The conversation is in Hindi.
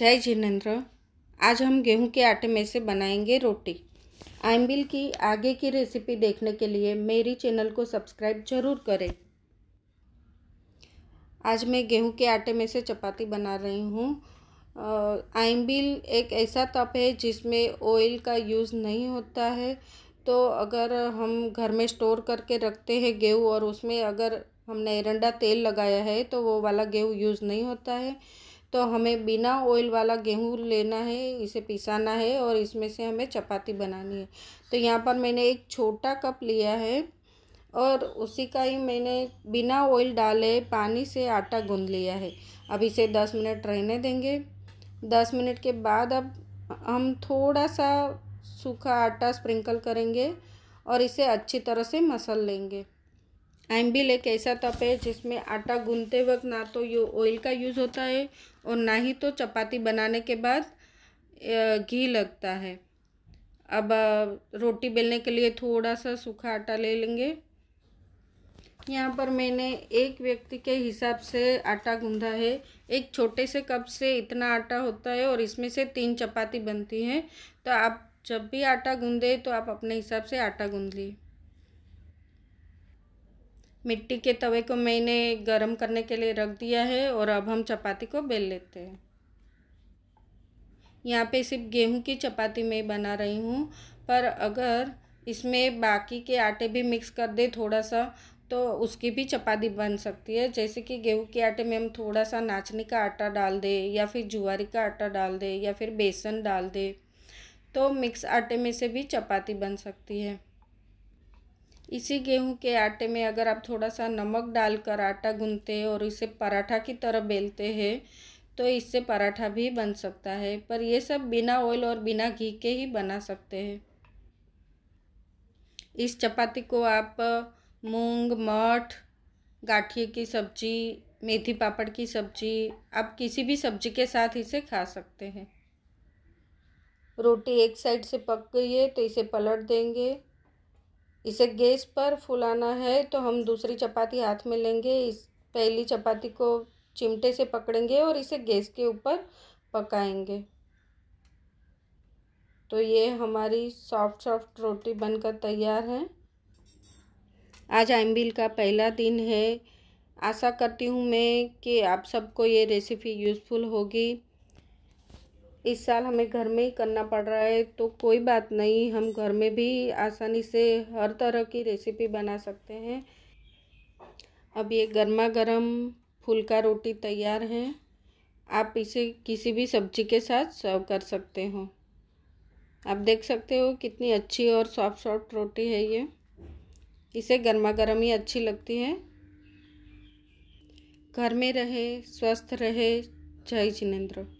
जय जिनेन्द्र आज हम गेहूं के आटे में से बनाएंगे रोटी आइम्बिल की आगे की रेसिपी देखने के लिए मेरी चैनल को सब्सक्राइब जरूर करें आज मैं गेहूं के आटे में से चपाती बना रही हूँ आइम्बिल एक ऐसा तप है जिसमें ऑयल का यूज़ नहीं होता है तो अगर हम घर में स्टोर करके रखते हैं गेहूँ और उसमें अगर हमने एरंडा तेल लगाया है तो वो वाला गेहूँ यूज़ नहीं होता है तो हमें बिना ऑयल वाला गेहूँ लेना है इसे पिसाना है और इसमें से हमें चपाती बनानी है तो यहाँ पर मैंने एक छोटा कप लिया है और उसी का ही मैंने बिना ऑयल डाले पानी से आटा गूंद लिया है अब इसे दस मिनट रहने देंगे दस मिनट के बाद अब हम थोड़ा सा सूखा आटा स्प्रिंकल करेंगे और इसे अच्छी तरह से मसल लेंगे एम्बिल एक ऐसा तप है जिसमें आटा गूंधते वक्त ना तो ये ऑयल का यूज़ होता है और ना ही तो चपाती बनाने के बाद घी लगता है अब रोटी बेलने के लिए थोड़ा सा सूखा आटा ले लेंगे यहाँ पर मैंने एक व्यक्ति के हिसाब से आटा गूंधा है एक छोटे से कप से इतना आटा होता है और इसमें से तीन चपाती बनती हैं तो आप जब भी आटा गूंधे तो आप अपने हिसाब से आटा गूँध लिए मिट्टी के तवे को मैंने गरम करने के लिए रख दिया है और अब हम चपाती को बेल लेते हैं यहाँ पे सिर्फ गेहूं की चपाती मैं बना रही हूँ पर अगर इसमें बाकी के आटे भी मिक्स कर दे थोड़ा सा तो उसकी भी चपाती बन सकती है जैसे कि गेहूं के आटे में हम थोड़ा सा नाचनी का आटा डाल दे या फिर जुआरी का आटा डाल दे या फिर बेसन डाल दे तो मिक्स आटे में से भी चपाती बन सकती है इसी गेहूं के आटे में अगर आप थोड़ा सा नमक डालकर आटा गूंथते हैं और इसे पराठा की तरह बेलते हैं तो इससे पराठा भी बन सकता है पर ये सब बिना ऑयल और बिना घी के ही बना सकते हैं इस चपाती को आप मूंग मठ गाठिए की सब्जी मेथी पापड़ की सब्जी आप किसी भी सब्जी के साथ इसे खा सकते हैं रोटी एक साइड से पक गई है तो इसे पलट देंगे इसे गैस पर फुलाना है तो हम दूसरी चपाती हाथ में लेंगे इस पहली चपाती को चिमटे से पकड़ेंगे और इसे गैस के ऊपर पकाएंगे तो ये हमारी सॉफ्ट सॉफ्ट रोटी बनकर तैयार है आज आइम्बिल का पहला दिन है आशा करती हूँ मैं कि आप सबको ये रेसिपी यूज़फुल होगी इस साल हमें घर में ही करना पड़ रहा है तो कोई बात नहीं हम घर में भी आसानी से हर तरह की रेसिपी बना सकते हैं अब ये गर्मा गर्म फुलका रोटी तैयार है आप इसे किसी भी सब्जी के साथ सर्व कर सकते हो आप देख सकते हो कितनी अच्छी और सॉफ्ट सॉफ्ट रोटी है ये इसे गर्मा गर्म ही अच्छी लगती है घर में रहे स्वस्थ रहे जय जिनेन्द्र